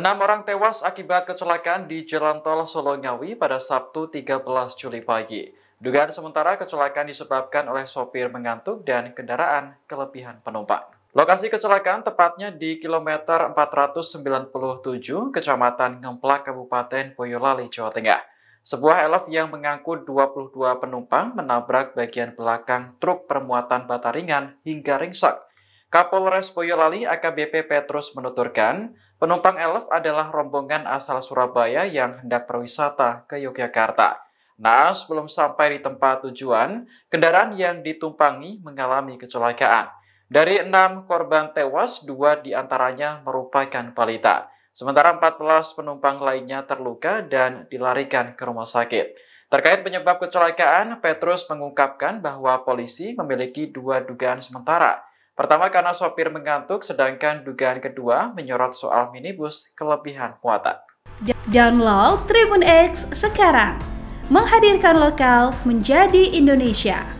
Enam orang tewas akibat kecelakaan di Jalan Tol solo Ngawi pada Sabtu 13 Juli pagi. Dugaan sementara kecelakaan disebabkan oleh sopir mengantuk dan kendaraan kelebihan penumpang. Lokasi kecelakaan tepatnya di kilometer 497 Kecamatan Ngemplak Kabupaten Boyolali, Jawa Tengah. Sebuah elf yang mengangkut 22 penumpang menabrak bagian belakang truk permuatan bataringan hingga ringsek Kapolres Boyolali AKBP Petrus menuturkan, penumpang Elf adalah rombongan asal Surabaya yang hendak berwisata ke Yogyakarta. Nah, sebelum sampai di tempat tujuan, kendaraan yang ditumpangi mengalami kecelakaan. Dari enam korban tewas, dua diantaranya merupakan balita. Sementara 14 penumpang lainnya terluka dan dilarikan ke rumah sakit. Terkait penyebab kecelakaan, Petrus mengungkapkan bahwa polisi memiliki dua dugaan sementara – Pertama karena sopir mengantuk, sedangkan dugaan kedua menyorot soal minibus kelebihan muatan. Download Tribun X sekarang, menghadirkan lokal menjadi Indonesia.